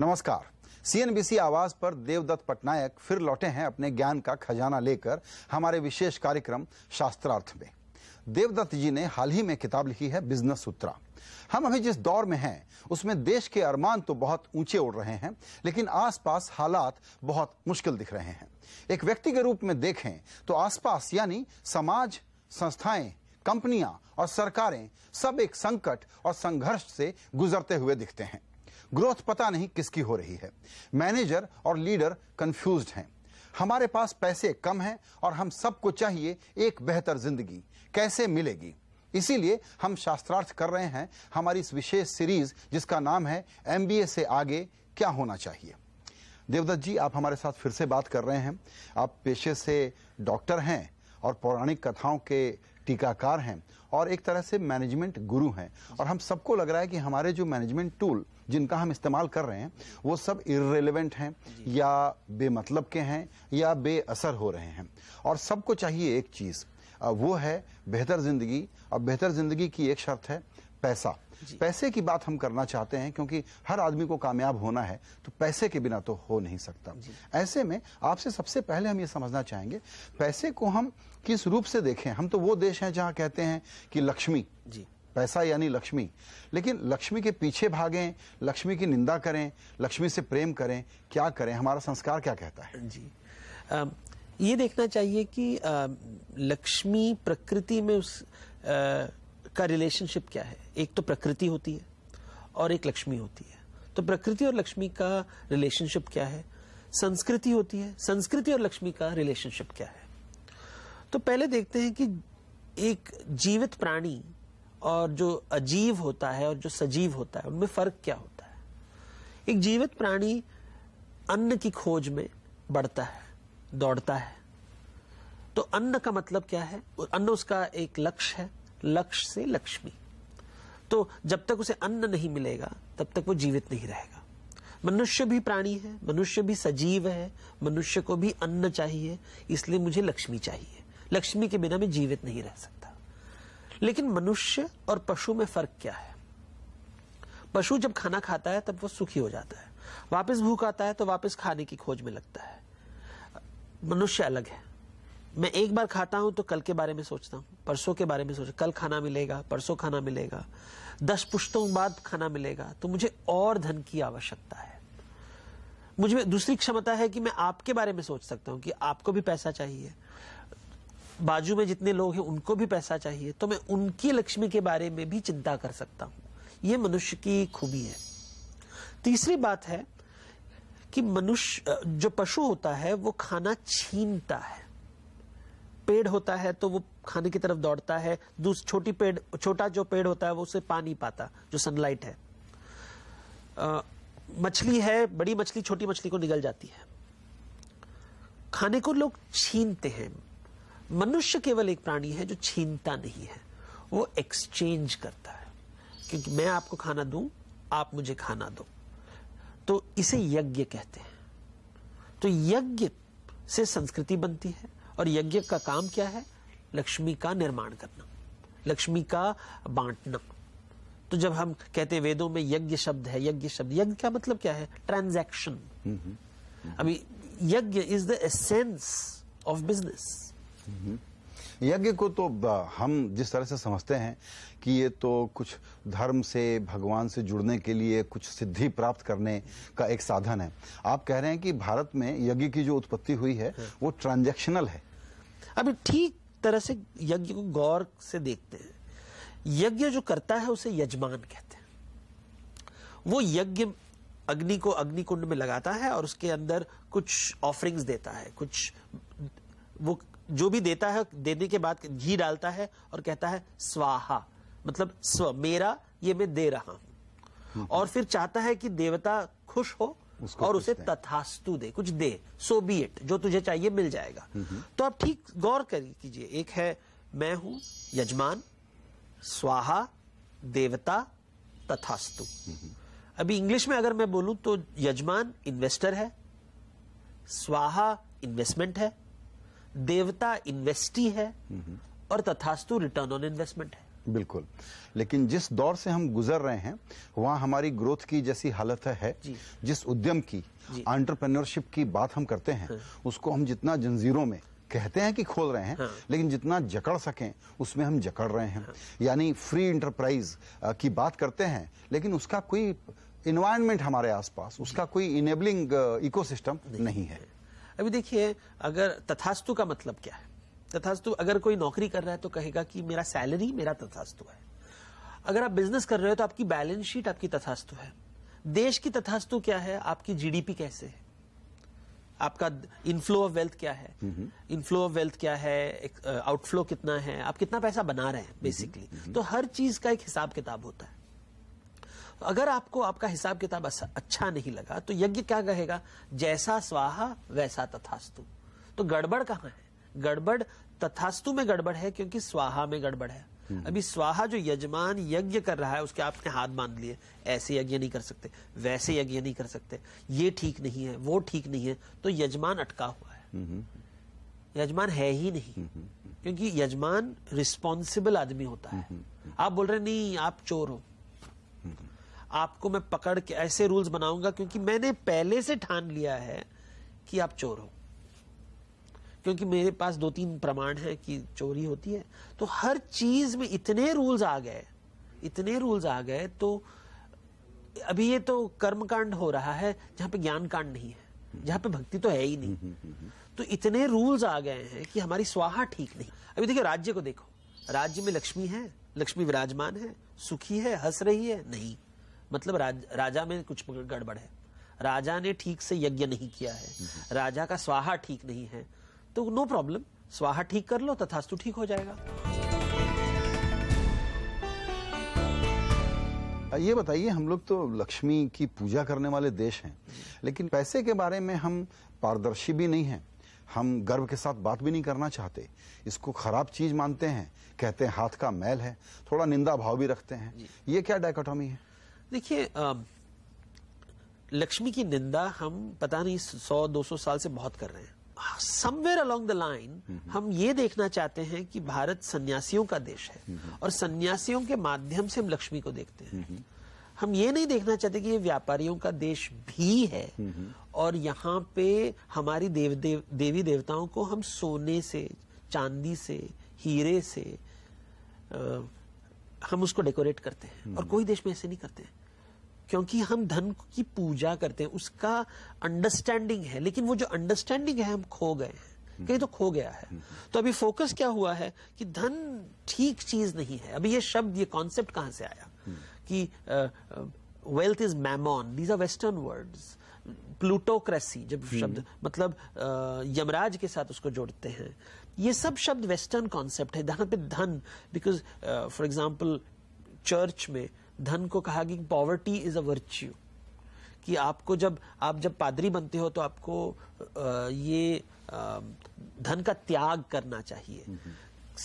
नमस्कार सीएनबीसी आवाज पर देवदत्त पटनायक फिर लौटे हैं अपने ज्ञान का खजाना लेकर हमारे विशेष कार्यक्रम शास्त्रार्थ में देवदत्त जी ने हाल ही में किताब लिखी है बिजनेस सूत्रा हम अभी जिस दौर में हैं उसमें देश के अरमान तो बहुत ऊंचे उड़ रहे हैं लेकिन आसपास हालात बहुत मुश्किल दिख रहे हैं एक व्यक्ति के रूप में देखें तो आसपास यानी समाज संस्थाएं कंपनियां और सरकारें सब एक संकट और संघर्ष से गुजरते हुए दिखते हैं ग्रोथ पता नहीं किसकी हो रही है मैनेजर और लीडर कंफ्यूज हैं हमारे पास पैसे कम हैं और हम सबको चाहिए एक बेहतर जिंदगी कैसे मिलेगी इसीलिए हम शास्त्रार्थ कर रहे हैं हमारी इस विशेष सीरीज जिसका नाम है एमबीए से आगे क्या होना चाहिए देवदत्त जी आप हमारे साथ फिर से बात कर रहे हैं आप पेशे से डॉक्टर हैं और पौराणिक कथाओं के टीकाकार हैं और एक तरह से मैनेजमेंट गुरु हैं और हम सबको लग रहा है कि हमारे जो मैनेजमेंट टूल जिनका हम इस्तेमाल कर रहे हैं वो सब इरेलीवेंट हैं या बेमतलब के हैं या बेअसर हो रहे हैं और सबको चाहिए एक चीज़ वो है बेहतर ज़िंदगी और बेहतर ज़िंदगी की एक शर्त है पैसा पैसे की बात हम करना चाहते हैं क्योंकि हर आदमी को कामयाब होना है तो पैसे के बिना तो हो नहीं सकता ऐसे में आपसे सबसे पहले हम ये समझना चाहेंगे पैसे को हम किस रूप से देखें हम तो वो देश हैं जहां कहते हैं कि लक्ष्मी जी पैसा यानी लक्ष्मी लेकिन लक्ष्मी के पीछे भागें लक्ष्मी की निंदा करें लक्ष्मी से प्रेम करें क्या करें हमारा संस्कार क्या कहता है जी आ, ये देखना चाहिए कि आ, लक्ष्मी प्रकृति में उस आ, का रिलेशनशिप क्या है एक तो प्रकृति होती है और एक लक्ष्मी होती है तो प्रकृति और लक्ष्मी का रिलेशनशिप क्या है संस्कृति होती है संस्कृति और लक्ष्मी का रिलेशनशिप क्या है तो पहले देखते हैं कि एक जीवित प्राणी और जो अजीव होता है और जो सजीव होता है उनमें फर्क क्या होता है एक जीवित प्राणी अन्न की खोज में बढ़ता है दौड़ता है तो अन्न का मतलब क्या है अन्न उसका एक लक्ष्य है लक्ष्य से लक्ष्मी तो जब तक उसे अन्न नहीं मिलेगा तब तक वो जीवित नहीं रहेगा मनुष्य भी प्राणी है मनुष्य भी सजीव है मनुष्य को भी अन्न चाहिए इसलिए मुझे लक्ष्मी चाहिए लक्ष्मी के बिना मैं जीवित नहीं रह सकता लेकिन मनुष्य और पशु में फर्क क्या है पशु जब खाना खाता है तब वो सुखी हो जाता है वापस भूख आता है तो वापस खाने की खोज में लगता है मनुष्य अलग है मैं एक बार खाता हूं तो कल के बारे में सोचता हूं परसों के बारे में सोच कल खाना मिलेगा परसों खाना मिलेगा दस पुश्तों बाद खाना मिलेगा तो मुझे और धन की आवश्यकता है मुझे दूसरी क्षमता है कि मैं आपके बारे में सोच सकता हूँ कि आपको भी पैसा चाहिए बाजू में जितने लोग हैं उनको भी पैसा चाहिए तो मैं उनकी लक्ष्मी के बारे में भी चिंता कर सकता हूँ ये मनुष्य की खूबी है तीसरी बात है कि मनुष्य जो पशु होता है वो खाना छीनता है पेड़ होता है तो वो खाने की तरफ दौड़ता है छोटी पेड़ छोटा जो पेड़ होता है वो उसे पानी पाता जो सनलाइट है मछली है बड़ी मछली छोटी मछली को निगल जाती है खाने को लोग छीनते हैं मनुष्य केवल एक प्राणी है जो छीनता नहीं है वो एक्सचेंज करता है क्योंकि मैं आपको खाना दूं आप मुझे खाना दो तो इसे यज्ञ कहते हैं तो यज्ञ से संस्कृति बनती है और यज्ञ का काम क्या है लक्ष्मी का निर्माण करना लक्ष्मी का बांटना तो जब हम कहते हैं वेदों में यज्ञ शब्द है यज्ञ शब्द यज्ञ का मतलब क्या है ट्रांजैक्शन अभी yagya is the essence of business यज्ञ को तो हम जिस तरह से समझते हैं कि ये तो कुछ धर्म से भगवान से जुड़ने के लिए कुछ सिद्धि प्राप्त करने का एक साधन है आप कह रहे हैं कि भारत में यज्ञ की जो उत्पत्ति हुई है हाँ। वो ट्रांजैक्शनल है अभी ठीक तरह से यज्ञ को गौर से देखते हैं यज्ञ जो करता है उसे यजमान कहते हैं वो यज्ञ अग्नि को अग्नि कुंड में लगाता है और उसके अंदर कुछ ऑफरिंग्स देता है कुछ वो जो भी देता है देने के बाद घी डालता है और कहता है स्वाहा मतलब स्व मेरा ये मैं दे रहा हूं हम्म। और फिर चाहता है कि देवता खुश हो और उसे तथास्तु दे कुछ दे सो बी इट जो तुझे चाहिए मिल जाएगा तो आप ठीक गौर कीजिए एक है मैं हूं यजमान स्वाहा देवता तथास्तु अभी इंग्लिश में अगर मैं बोलूं तो यजमान इन्वेस्टर है स्वाहा इन्वेस्टमेंट है देवता इन्वेस्टी है और तथास्तु रिटर्न ऑन इन्वेस्टमेंट है बिल्कुल लेकिन जिस दौर से हम गुजर रहे हैं वहाँ हमारी ग्रोथ की जैसी हालत है जिस उद्यम की एंटरप्रेन्योरशिप की बात हम करते हैं हाँ। उसको हम जितना जंजीरों में कहते हैं कि खोल रहे हैं हाँ। लेकिन जितना जकड़ सकें उसमें हम जकड़ रहे हैं हाँ। यानी फ्री इंटरप्राइज की बात करते हैं लेकिन उसका कोई इन्वायरमेंट हमारे आसपास उसका कोई इनेबलिंग इकोसिस्टम नहीं है अभी देखिए अगर तथास्तु का मतलब क्या है तथास्तु अगर कोई नौकरी कर रहा है तो कहेगा कि मेरा सैलरी मेरा तथास्तु है अगर आप बिजनेस कर रहे हो तो आपकी बैलेंस शीट आपकी तथास्तु है देश की तथास्तु क्या है आपकी जीडीपी कैसे है आपका इनफ्लो ऑफ वेल्थ क्या है इनफ्लो ऑफ वेल्थ क्या है आउटफ्लो कितना है आप कितना पैसा बना रहे हैं बेसिकली तो हर चीज का एक हिसाब किताब होता है तो अगर आपको आपका हिसाब किताब अच्छा नहीं लगा तो यज्ञ क्या कहेगा जैसा स्वाहा वैसा तथास्तु तो गड़बड़ कहां है गड़बड़ तथास्तु में गड़बड़ है क्योंकि स्वाहा में गड़बड़ है हम्म। अभी स्वाहा जो यजमान यज्ञ कर रहा है उसके आपने हाथ बांध लिए ऐसे यज्ञ नहीं कर सकते वैसे यज्ञ नहीं कर सकते ये ठीक नहीं है वो ठीक नहीं है तो यजमान अटका हुआ है हम्म, हम्म। यजमान है ही नहीं क्योंकि यजमान रिस्पॉन्सिबल आदमी होता है आप बोल रहे नहीं आप चोर हो आपको मैं पकड़ के ऐसे रूल्स बनाऊंगा क्योंकि मैंने पहले से ठान लिया है कि आप चोर हो क्योंकि मेरे पास दो तीन प्रमाण हैं कि चोरी होती है तो हर चीज में इतने रूल्स आ गए इतने रूल्स आ गए तो अभी ये तो कर्मकांड हो रहा है जहाँ पे ज्ञान कांड नहीं है जहाँ पे भक्ति तो है ही नहीं हम्म, हम्म, हम्म, तो इतने रूल्स आ गए हैं कि हमारी स्वाहा ठीक नहीं अभी देखिए राज्य को देखो राज्य में लक्ष्मी है लक्ष्मी विराजमान है सुखी है हंस रही है नहीं मतलब राज, राजा में कुछ गड़बड़ है राजा ने ठीक से यज्ञ नहीं किया है राजा का स्वाहा ठीक नहीं है तो नो प्रॉब्लम स्वाहा ठीक कर लो तथास्तु ठीक हो जाएगा ये बताइए हम लोग तो लक्ष्मी की पूजा करने वाले देश हैं लेकिन पैसे के बारे में हम पारदर्शी भी नहीं हैं हम गर्व के साथ बात भी नहीं करना चाहते इसको खराब चीज मानते हैं कहते हैं हाथ का मैल है थोड़ा निंदा भाव भी रखते हैं ये क्या डायकोटॉमी है देखिए लक्ष्मी की निंदा हम पता नहीं सौ दो सौ साल से बहुत कर रहे हैं समवेयर अलोंग द लाइन हम ये देखना चाहते हैं कि भारत सन्यासियों का देश है और सन्यासियों के माध्यम से हम लक्ष्मी को देखते हैं हम ये नहीं देखना चाहते कि ये व्यापारियों का देश भी है और यहाँ पे हमारी देव देव देवी देवताओं को हम सोने से चांदी से हीरे से आ, हम उसको डेकोरेट करते हैं और कोई देश में ऐसे नहीं करते हैं क्योंकि हम धन की पूजा करते हैं उसका अंडरस्टैंडिंग है लेकिन वो जो अंडरस्टैंडिंग है हम खो गए हैं कहीं तो खो गया है तो अभी फोकस क्या हुआ है कि धन ठीक चीज नहीं है अभी ये शब्द ये कॉन्सेप्ट कहां से आया कि wealth is mammon these are western words plutocracy जब हम्म। शब्द मतलब यमराज के साथ उसको जोड़ते हैं ये सब शब्द वेस्टर्न कॉन्सेप्ट है धन पे धन बिकॉज फॉर एग्जाम्पल चर्च में धन को कहा कि पॉवर्टी इज अ वर्च्यू कि आपको जब आप जब पादरी बनते हो तो आपको ये धन का त्याग करना चाहिए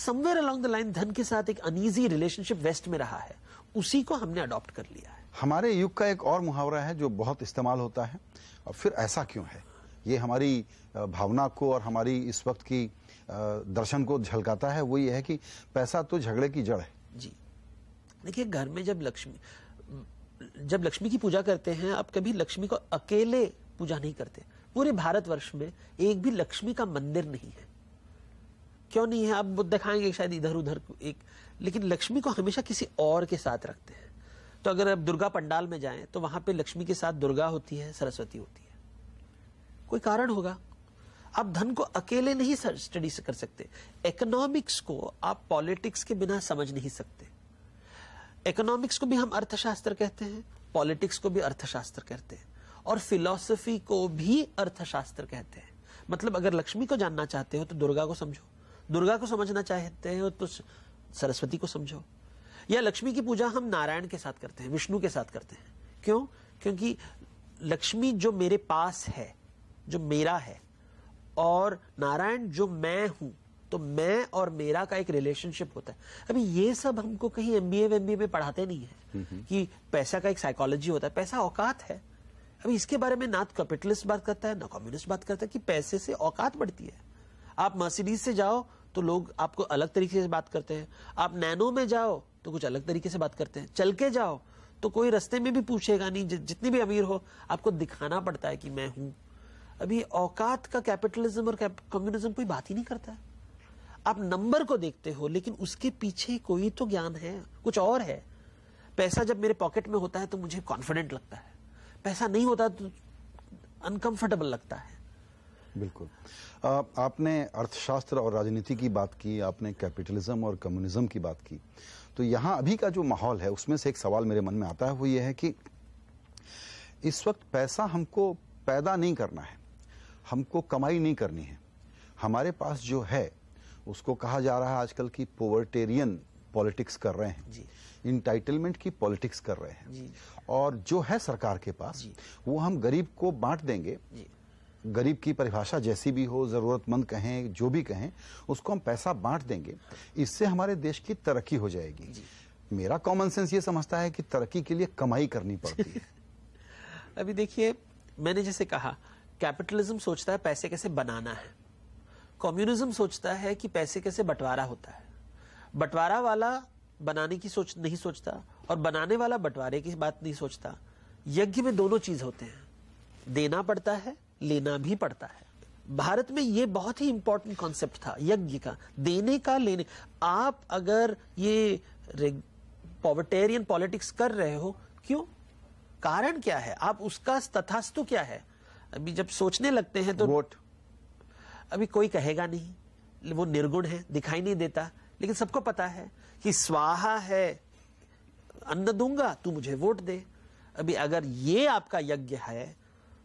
समवेयर अलोंग द लाइन धन के साथ एक अनईजी रिलेशनशिप वेस्ट में रहा है उसी को हमने अडॉप्ट कर लिया है हमारे युग का एक और मुहावरा है जो बहुत इस्तेमाल होता है और फिर ऐसा क्यों है ये हमारी भावना को और हमारी इस वक्त की दर्शन को झलकाता है वो ये है कि पैसा तो झगड़े की जड़ है जी देखिए घर में जब लक्ष्मी जब लक्ष्मी की पूजा करते हैं आप कभी लक्ष्मी को अकेले पूजा नहीं करते पूरे भारतवर्ष में एक भी लक्ष्मी का मंदिर नहीं है क्यों नहीं है आप दिखाएंगे शायद इधर उधर एक लेकिन लक्ष्मी को हमेशा किसी और के साथ रखते हैं तो अगर आप दुर्गा पंडाल में जाएं तो वहां पे लक्ष्मी के साथ दुर्गा होती है सरस्वती होती है कोई कारण होगा आप धन को अकेले नहीं स्टडी कर सकते इकोनॉमिक्स को आप पॉलिटिक्स के बिना समझ नहीं सकते इकोनॉमिक्स को भी हम अर्थशास्त्र कहते हैं पॉलिटिक्स को भी अर्थशास्त्र कहते हैं और फिलॉसफी को भी अर्थशास्त्र कहते हैं मतलब अगर लक्ष्मी को जानना चाहते हो तो दुर्गा को समझो दुर्गा को समझना चाहते हो तो सरस्वती को समझो या लक्ष्मी की पूजा हम नारायण के साथ करते हैं विष्णु के साथ करते हैं क्यों क्योंकि लक्ष्मी जो मेरे पास है जो मेरा है और नारायण जो मैं हूं तो मैं और मेरा का एक रिलेशनशिप होता है अभी ये सब हमको कहीं एमबीए एमबीए में पढ़ाते नहीं है कि पैसा का एक साइकोलॉजी होता है पैसा औकात है अभी इसके बारे में ना तो कैपिटलिस्ट बात करता है ना कम्युनिस्ट बात करता है कि पैसे से औकात बढ़ती है आप मर्सिडीज से जाओ तो लोग आपको अलग तरीके से बात करते हैं आप नैनो में जाओ तो कुछ अलग तरीके से बात करते हैं चल के जाओ तो कोई रस्ते में भी पूछेगा नहीं जितनी भी अमीर हो आपको दिखाना पड़ता है कि मैं हूं अभी औकात का कैपिटलिज्म और कम्युनिज्म कोई बात ही नहीं करता है आप नंबर को देखते हो लेकिन उसके पीछे कोई तो ज्ञान है कुछ और है पैसा जब मेरे पॉकेट में होता है तो मुझे कॉन्फिडेंट लगता है पैसा नहीं होता तो अनकंफर्टेबल लगता है बिल्कुल आ, आपने अर्थशास्त्र और राजनीति की बात की आपने कैपिटलिज्म और कम्युनिज्म की बात की तो यहाँ अभी का जो माहौल है उसमें से एक सवाल मेरे मन में आता है वो ये है कि इस वक्त पैसा हमको पैदा नहीं करना है हमको कमाई नहीं करनी है हमारे पास जो है उसको कहा जा रहा है आजकल की पोवर्टेरियन पॉलिटिक्स कर रहे हैं इंटाइटलमेंट की पॉलिटिक्स कर रहे हैं और जो है सरकार के पास वो हम गरीब को बांट देंगे गरीब की परिभाषा जैसी भी हो ज़रूरतमंद कहें जो भी कहें उसको हम पैसा बांट देंगे इससे हमारे देश की तरक्की हो जाएगी मेरा कॉमन सेंस ये समझता है कि तरक्की के लिए कमाई करनी पड़ती है अभी देखिए मैंने जैसे कहा कैपिटलिज्म सोचता है पैसे कैसे बनाना है कम्युनिज्म सोचता है कि पैसे कैसे बंटवारा होता है बंटवारा वाला बनाने की सोच नहीं सोचता और बनाने वाला बंटवारे की बात नहीं सोचता यज्ञ में दोनों चीज होते हैं देना पड़ता है लेना भी पड़ता है भारत में ये बहुत ही इंपॉर्टेंट कॉन्सेप्ट था यज्ञ का देने का लेने आप अगर ये पॉवर्टेरियन पॉलिटिक्स कर रहे हो क्यों कारण क्या है आप उसका तथास्तु क्या है अभी जब सोचने लगते हैं तो वोट अभी कोई कहेगा नहीं वो निर्गुण है दिखाई नहीं देता लेकिन सबको पता है कि स्वाहा है अन्न दूंगा तू मुझे वोट दे अभी अगर ये आपका यज्ञ है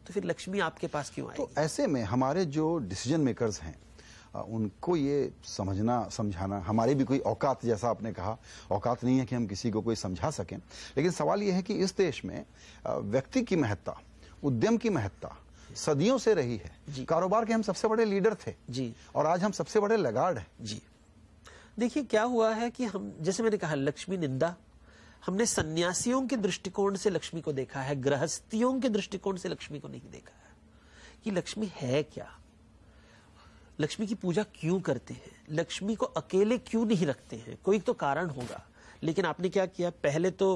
तो फिर लक्ष्मी आपके पास क्यों तो आएगी? तो ऐसे में हमारे जो डिसीजन मेकर्स हैं उनको ये समझना समझाना हमारे भी कोई औकात जैसा आपने कहा औकात नहीं है कि हम किसी को कोई समझा सकें लेकिन सवाल ये है कि इस देश में व्यक्ति की महत्ता उद्यम की महत्ता सदियों से रही है जी कारोबार के हम सबसे बड़े लीडर थे जी और आज हम सबसे बड़े लगाड़ है जी देखिए क्या हुआ है कि हम जैसे मैंने कहा लक्ष्मी निंदा हमने सन्यासियों के दृष्टिकोण से लक्ष्मी को देखा है गृहस्थियों के दृष्टिकोण से लक्ष्मी को नहीं देखा है कि लक्ष्मी है क्या लक्ष्मी की पूजा क्यों करते हैं लक्ष्मी को अकेले क्यों नहीं रखते हैं कोई तो कारण होगा लेकिन आपने क्या किया पहले तो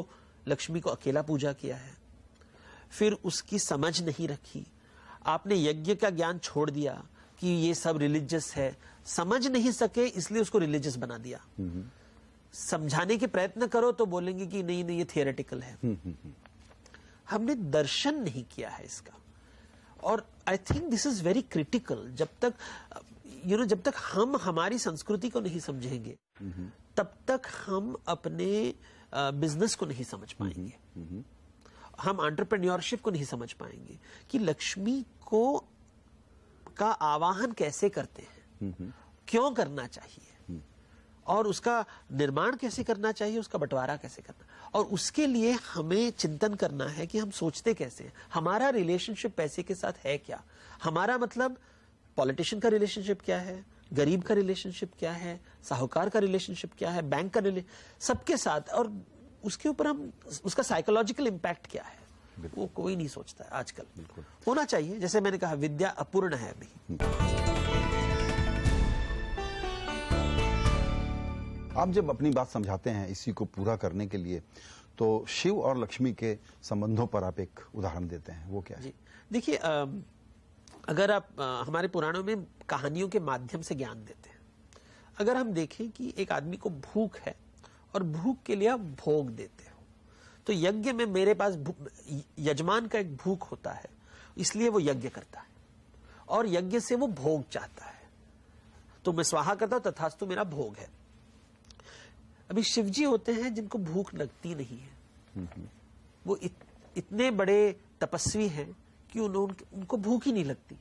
लक्ष्मी को अकेला पूजा किया है फिर उसकी समझ नहीं रखी आपने यज्ञ का ज्ञान छोड़ दिया कि ये सब रिलीजियस है समझ नहीं सके इसलिए उसको रिलीजियस बना दिया समझाने के प्रयत्न करो तो बोलेंगे कि नहीं नहीं ये थियोरेटिकल है हमने दर्शन नहीं किया है इसका और I think this is very critical जब तक यू you नो know, जब तक हम हमारी संस्कृति को नहीं समझेंगे तब तक हम अपने बिजनेस को नहीं समझ पाएंगे हम एंटरप्रेन्योरशिप को नहीं समझ पाएंगे कि लक्ष्मी को का आवाहन कैसे करते हैं हम्म, हम्म। क्यों करना चाहिए हम्म। और उसका निर्माण कैसे करना चाहिए उसका बंटवारा कैसे करना और उसके लिए हमें चिंतन करना है कि हम सोचते कैसे हैं हमारा रिलेशनशिप पैसे के साथ है क्या हमारा मतलब पॉलिटिशियन का रिलेशनशिप क्या है गरीब का रिलेशनशिप क्या है साहूकार का रिलेशनशिप क्या है बैंक का रिले सबके साथ और उसके ऊपर हम उसका साइकोलॉजिकल इम्पैक्ट क्या है वो कोई नहीं सोचता है आजकल होना चाहिए जैसे मैंने कहा विद्या अपूर्ण है अभी आप जब अपनी बात समझाते हैं इसी को पूरा करने के लिए तो शिव और लक्ष्मी के संबंधों पर आप एक उदाहरण देते हैं वो क्या है? जी देखिए अगर आप आ, हमारे पुराणों में कहानियों के माध्यम से ज्ञान देते हैं अगर हम देखें कि एक आदमी को भूख है और भूख के लिए भोग देते हो तो यज्ञ में मेरे पास यजमान का एक भूख होता है इसलिए वो यज्ञ करता है और यज्ञ से वो भोग चाहता है तो मैं स्वाहा करता हूं तथास्तु मेरा भोग है अभी शिवजी होते हैं जिनको भूख लगती नहीं है वो इत, इतने बड़े तपस्वी हैं कि उन, उन, उनको भूख ही नहीं लगती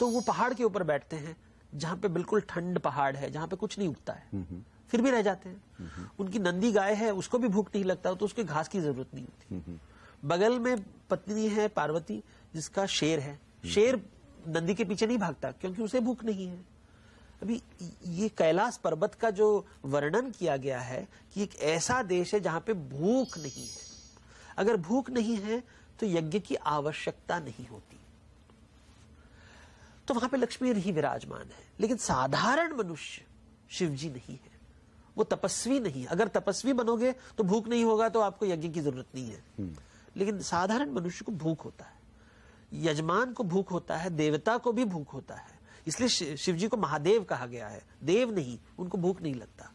तो वो पहाड़ के ऊपर बैठते हैं जहां पे बिल्कुल ठंड पहाड़ है जहां पे कुछ नहीं उगता है फिर भी रह जाते हैं उनकी नंदी गाय है उसको भी भूख नहीं लगता तो उसके घास की जरूरत नहीं होती बगल में पत्नी है पार्वती जिसका शेर है शेर नंदी के पीछे नहीं भागता क्योंकि उसे भूख नहीं है अभी ये कैलाश पर्वत का जो वर्णन किया गया है कि एक ऐसा देश है जहां पे भूख नहीं है अगर भूख नहीं है तो यज्ञ की आवश्यकता नहीं होती तो वहां पे लक्ष्मी ही विराजमान है लेकिन साधारण मनुष्य शिवजी नहीं है वो तपस्वी नहीं अगर तपस्वी बनोगे तो भूख नहीं होगा तो आपको यज्ञ की जरूरत नहीं है हम्म। लेकिन साधारण मनुष्य को भूख होता है यजमान को भूख होता है देवता को भी भूख होता है इसलिए शिव जी को महादेव कहा गया है देव नहीं उनको भूख नहीं लगता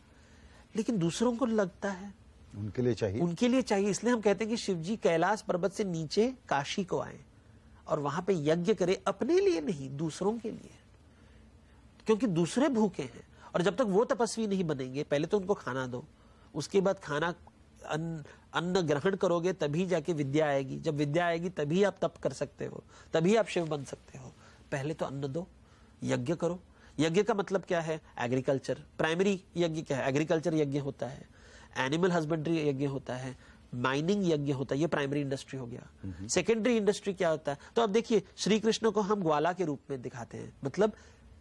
लेकिन दूसरों को लगता है उनके लिए चाहिए उनके लिए चाहिए इसलिए हम कहते हैं कि शिव जी कैलाश पर्वत से नीचे काशी को आए और वहां पे यज्ञ करें अपने लिए नहीं दूसरों के लिए क्योंकि दूसरे भूखे हैं और जब तक वो तपस्वी नहीं बनेंगे पहले तो उनको खाना दो उसके बाद खाना अन्न ग्रहण करोगे तभी जाके विद्या आएगी जब विद्या आएगी तभी आप तप कर सकते हो तभी आप शिव बन सकते हो पहले तो अन्न दो यज्ञ करो यज्ञ का मतलब क्या है एग्रीकल्चर प्राइमरी यज्ञ क्या है एग्रीकल्चर यज्ञ होता है एनिमल हस्बेंड्री यज्ञ होता है माइनिंग यज्ञ होता है ये प्राइमरी इंडस्ट्री हो गया सेकेंडरी इंडस्ट्री क्या होता है तो अब देखिए श्री कृष्ण को हम ग्वाला के रूप में दिखाते हैं मतलब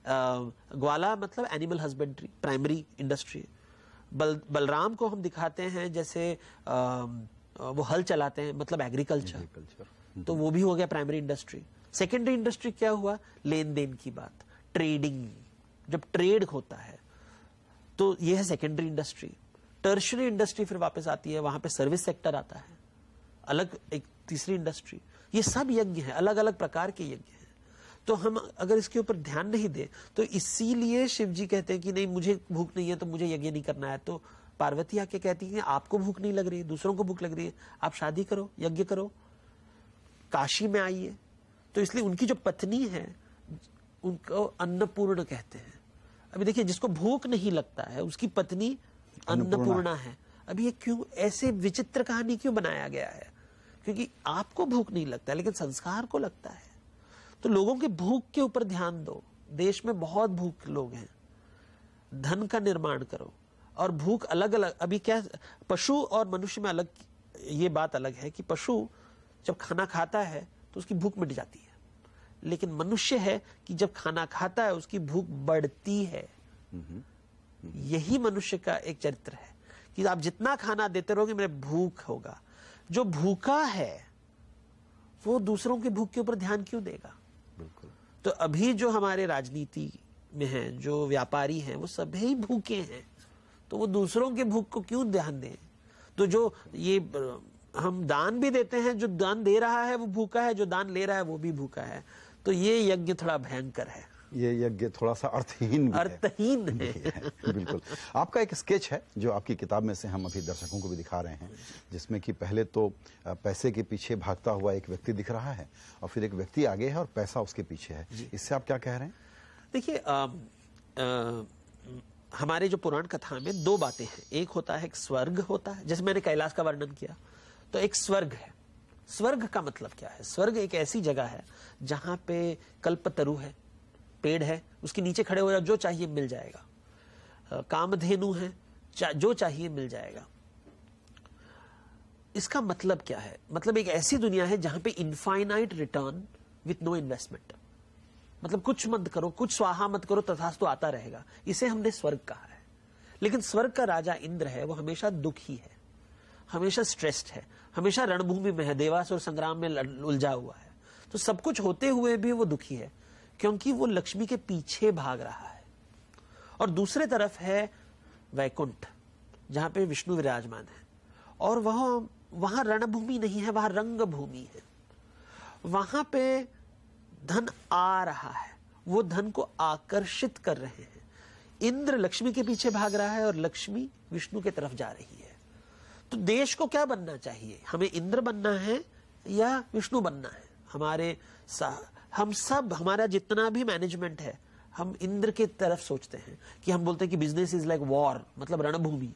ग्वाला मतलब एनिमल हस्बेंड्री प्राइमरी इंडस्ट्री बल बलराम को हम दिखाते हैं जैसे आ, वो हल चलाते हैं मतलब एग्रीकल्चर हम्म। तो वो भी हो गया प्राइमरी इंडस्ट्री सेकेंडरी इंडस्ट्री क्या हुआ लेन देन की बात ट्रेडिंग जब ट्रेड होता है तो ये है सेकेंडरी इंडस्ट्री टर्शरी इंडस्ट्री फिर वापस आती है वहां पे सर्विस सेक्टर आता है अलग एक तीसरी इंडस्ट्री ये सब यज्ञ है अलग अलग प्रकार के यज्ञ तो हम अगर इसके ऊपर ध्यान नहीं दें तो इसीलिए शिव जी कहते हैं कि नहीं मुझे भूख नहीं है तो मुझे यज्ञ नहीं करना है तो पार्वती आके कहती है आपको भूख नहीं लग रही है दूसरों को भूख लग रही है आप शादी करो यज्ञ करो काशी में आइए तो इसलिए उनकी जो पत्नी है उनको अन्नपूर्ण कहते हैं अभी देखिए जिसको भूख नहीं लगता है उसकी पत्नी अन्नपूर्णा है अभी ये क्यों ऐसे विचित्र कहानी क्यों बनाया गया है क्योंकि आपको भूख नहीं लगता लेकिन संस्कार को लगता है तो लोगों के भूख के ऊपर ध्यान दो देश में बहुत भूख लोग हैं धन का निर्माण करो और भूख अलग अलग अभी क्या पशु और मनुष्य में अलग ये बात अलग है कि पशु जब खाना खाता है तो उसकी भूख मिट जाती है लेकिन मनुष्य है कि जब खाना खाता है उसकी भूख बढ़ती है यही मनुष्य का एक चरित्र है कि आप जितना खाना देते रहोगे मेरे भूख होगा जो भूखा है वो दूसरों की भूख के ऊपर ध्यान क्यों देगा तो अभी जो हमारे राजनीति में हैं जो व्यापारी हैं वो सभी भूखे हैं तो वो दूसरों के भूख को क्यों ध्यान दें तो जो ये हम दान भी देते हैं जो दान दे रहा है वो भूखा है जो दान ले रहा है वो भी भूखा है तो ये यज्ञ थोड़ा भयंकर है ये यज्ञ थोड़ा सा अर्थहीन अर्थहीन है, है। बिल्कुल आपका एक स्केच है जो आपकी किताब में से हम अभी दर्शकों को भी दिखा रहे हैं जिसमें कि पहले तो पैसे के पीछे भागता हुआ एक व्यक्ति दिख रहा है और फिर एक व्यक्ति आगे है और पैसा उसके पीछे है इससे आप क्या कह रहे हैं देखिए हमारे जो पुराण कथा में दो बातें हैं एक होता है एक स्वर्ग होता है जैसे मैंने कैलाश का वर्णन किया तो एक स्वर्ग है स्वर्ग का मतलब क्या है स्वर्ग एक ऐसी जगह है जहाँ पे कल्पतरु है पेड़ है उसके नीचे खड़े हो जाओ जो चाहिए मिल जाएगा कामधेनु है चा, जो चाहिए मिल जाएगा इसका मतलब क्या है मतलब एक ऐसी दुनिया है जहां पे infinite return with no investment मतलब कुछ मत करो कुछ स्वाहा मत करो तथास्तु आता रहेगा इसे हमने स्वर्ग कहा है लेकिन स्वर्ग का राजा इंद्र है वो हमेशा दुखी है हमेशा स्ट्रेस्ड है हमेशा रणभूमि में है देवास और संग्राम में उलझा हुआ है तो सब कुछ होते हुए भी वो दुखी है क्योंकि वो लक्ष्मी के पीछे भाग रहा है और दूसरे तरफ है वैकुंठ जहां पे विष्णु विराजमान है और वह वहां रणभूमि नहीं है वहां भूमि है वहां पे धन आ रहा है वो धन को आकर्षित कर रहे हैं इंद्र लक्ष्मी के पीछे भाग रहा है और लक्ष्मी विष्णु के तरफ जा रही है तो देश को क्या बनना चाहिए हमें इंद्र बनना है या विष्णु बनना है हमारे हम सब हमारा जितना भी मैनेजमेंट है हम इंद्र की तरफ सोचते हैं कि हम बोलते हैं कि बिजनेस इज लाइक वॉर मतलब रणभूमि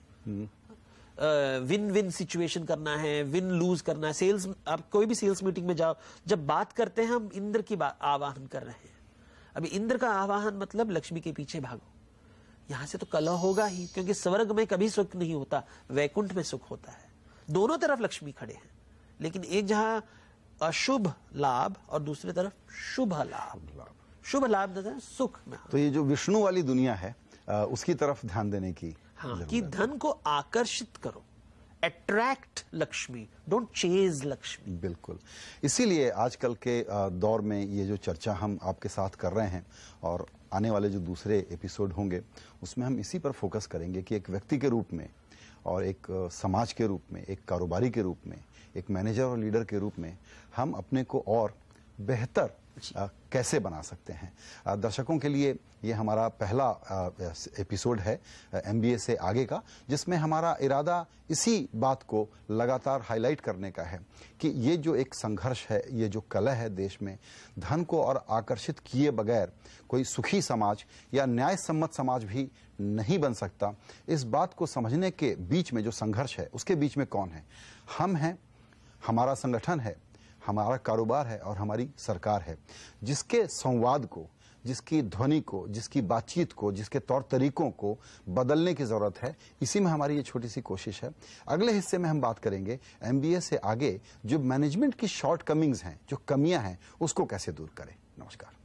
विन विन सिचुएशन करना है विन लूज करना है सेल्स आप कोई भी सेल्स मीटिंग में जाओ जब बात करते हैं हम इंद्र की आवाहन कर रहे हैं अभी इंद्र का आवाहन मतलब लक्ष्मी के पीछे भागो यहां से तो कलह होगा ही क्योंकि स्वर्ग में कभी सुख नहीं होता वैकुंठ में सुख होता है दोनों तरफ लक्ष्मी खड़े हैं लेकिन एक जहां अशुभ लाभ और दूसरी तरफ शुभ लाभ शुभ लाभ देते हैं सुख में तो ये जो विष्णु वाली दुनिया है उसकी तरफ ध्यान देने की हाँ कि धन को आकर्षित करो attract Lakshmi don't chase Lakshmi बिल्कुल इसीलिए आजकल के दौर में ये जो चर्चा हम आपके साथ कर रहे हैं और आने वाले जो दूसरे एपिसोड होंगे उसमें हम इसी पर फोकस करेंगे कि एक व्यक्ति के रूप में और एक समाज के रूप में एक कारोबारी के रूप में एक मैनेजर और लीडर के रूप में हम अपने को और बेहतर आ, कैसे बना सकते हैं आ, दर्शकों के लिए ये हमारा पहला आ, एपिसोड है एम से आगे का जिसमें हमारा इरादा इसी बात को लगातार हाईलाइट करने का है कि ये जो एक संघर्ष है ये जो कला है देश में धन को और आकर्षित किए बगैर कोई सुखी समाज या न्याय सम्मत समाज भी नहीं बन सकता इस बात को समझने के बीच में जो संघर्ष है उसके बीच में कौन है हम हैं हमारा संगठन है हमारा कारोबार है और हमारी सरकार है जिसके संवाद को जिसकी ध्वनि को जिसकी बातचीत को जिसके तौर तरीकों को बदलने की ज़रूरत है इसी में हमारी ये छोटी सी कोशिश है अगले हिस्से में हम बात करेंगे एम से आगे जो मैनेजमेंट की शॉर्ट कमिंग्स हैं जो कमियां हैं उसको कैसे दूर करें नमस्कार